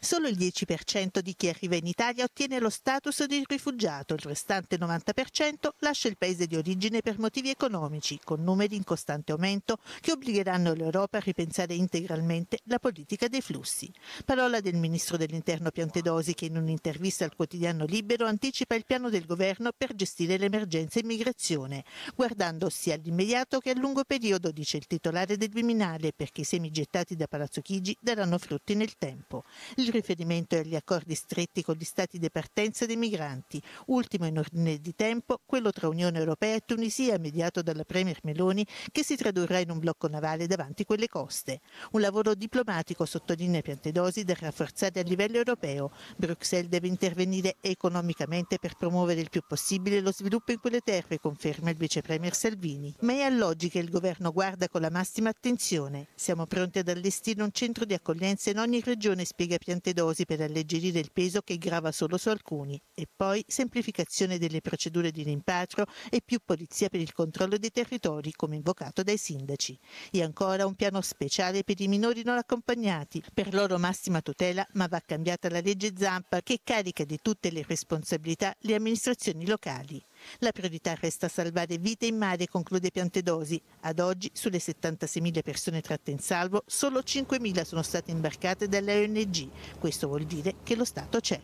Solo il 10% di chi arriva in Italia ottiene lo status di rifugiato, il restante 90% lascia il paese di origine per motivi economici, con numeri in costante aumento che obbligheranno l'Europa a ripensare integralmente la politica dei flussi. Parola del ministro dell'Interno Piantedosi che in un'intervista al quotidiano Libero anticipa il piano del governo per gestire l'emergenza immigrazione, guardando sia all'immediato che al lungo periodo, dice il titolare del Viminale, perché i semi gettati da Palazzo Chigi daranno frutti nel tempo il riferimento è agli accordi stretti con gli stati di partenza dei migranti, ultimo in ordine di tempo quello tra Unione Europea e Tunisia mediato dalla Premier Meloni che si tradurrà in un blocco navale davanti quelle coste. Un lavoro diplomatico, sottolinea Piantedosi, da rafforzare a livello europeo. Bruxelles deve intervenire economicamente per promuovere il più possibile lo sviluppo in quelle terre, conferma il vice Premier Salvini. Ma è all'oggi che il governo guarda con la massima attenzione. Siamo pronti ad allestire un centro di accoglienza in ogni regione, spiega Piantedosi sufficiente dosi per alleggerire il peso che grava solo su alcuni e poi semplificazione delle procedure di rimpatrio e più polizia per il controllo dei territori come invocato dai sindaci. E ancora un piano speciale per i minori non accompagnati, per loro massima tutela, ma va cambiata la legge Zampa che carica di tutte le responsabilità le amministrazioni locali. La priorità resta salvare vite in mare, conclude Piantedosi. Ad oggi, sulle 76.000 persone tratte in salvo, solo 5.000 sono state imbarcate dalle ONG. Questo vuol dire che lo Stato c'è.